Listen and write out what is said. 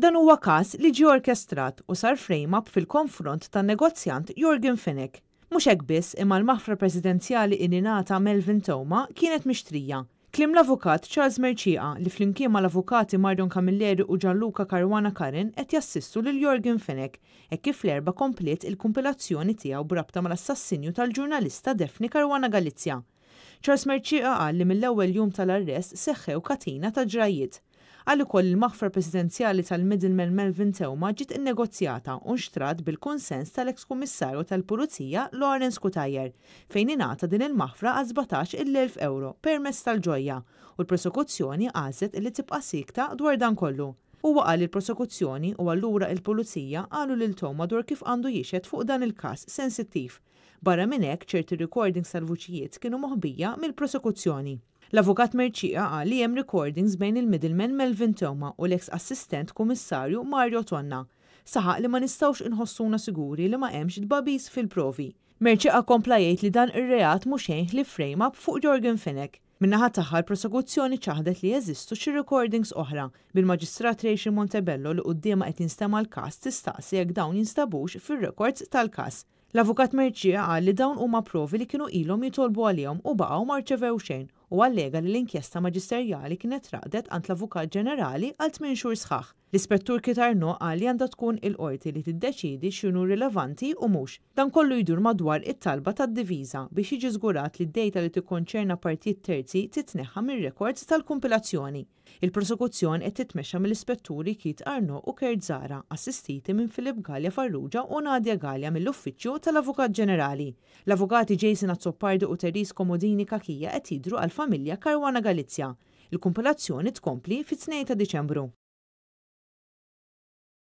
Dan huwa każ li ġie orkestrat u sar frame-up fil-konfront tan negozjant Jorgen Finnick. Mhux hekk biss imma l mafra presidenzjali ininata Melvin Toma kienet mixtrija. Klim l-avukat Charles Merċija li flimkien mal-avukati Marion Camilleri u Gianluca Caruana Karin qed jassistu lil Jorgen Finnick e kif l-erba komplet il-kumpilazzjoni tiegħu brabta mal-assassinju tal-ġurnalista Defni Caruana Galizja. Charles Merċija qal li mill-ewwel jum tal-arrest seħħew katina ta' ġrajiet għal ukoll il-maħfer presidenzjali tal-Middleman Melvin Tewma ġiet innegozjata u nxtrat bil-konsens tal-eks kummissarju tal-Pulizija Lawrence Kutajer fejn ingħata din il-maħfra għal 17 il-1000 euro permezz tal-ġojja u l-prosekuzzjoni għażet li tibqa' sikta dwar dan kollu. U qal il-prosekuzzjoni u allura il-pulizija għalu lil Toma dwar kif għandu jiexed fuq dan il-kas sensittiv. Barra minn hekk ċerti recordings tal-vuċijiet kienu moħbija mill-prosekuzzjoni. L-avukat Merċija qal li hemm recordings bejn il-middleman Melvin Toma u l-ex assistent kummissarju Mario Tonna. Saħaq li ma nistawx inħossuna siguri li ma hemmx dbabis fil-provi. Merċija kompla jgħid li dan ir-reat mhux li frame up fuq Jorgen Finek. Minnaħa taħħa l-prosekuzzjoni ċaħdet li jeżistu xi recordings oħra bil-Maġistrat Rachel Montebello li quddiema qed jinstema l-każ tistaqsi jekk dawn jinstabux fir-records tal-każ. L-avukat Merċija qal li dawn huma provi li kienu ilhom jitolbu għalihom u baqgħu marċevew xejn u allega li l-inkjesta maġisterjali kienet raqdet għant l-Avukat Ġenerali għal 8 xhur sħaħ. L-ispettur Kitarno għalli għandha tkun il-qorti li tiddeċidi xinu rilevanti u mhux. Dan kollu jdur madwar it-talba tad-diviża biex jiġi żgurat li d-dejta li tikkonċerna partijiet terzi titneħa mir-rekords tal-kumpilazzjoni. Il-prosekuzzjoni qed titmexxa mill-ispetturi Kit Arno u Kert Zara, assistiti minn Filip Galja Farrugia u Nadja Galja mill-Uffiċċju tal-Avukat Ġenerali. L-Avukati Jason Azzopardi u Teris Komodini Kakija qed jidru għal familja Karwana Galizja. il kumpilazzjoni tkompli fit-2 ta' Diċembru.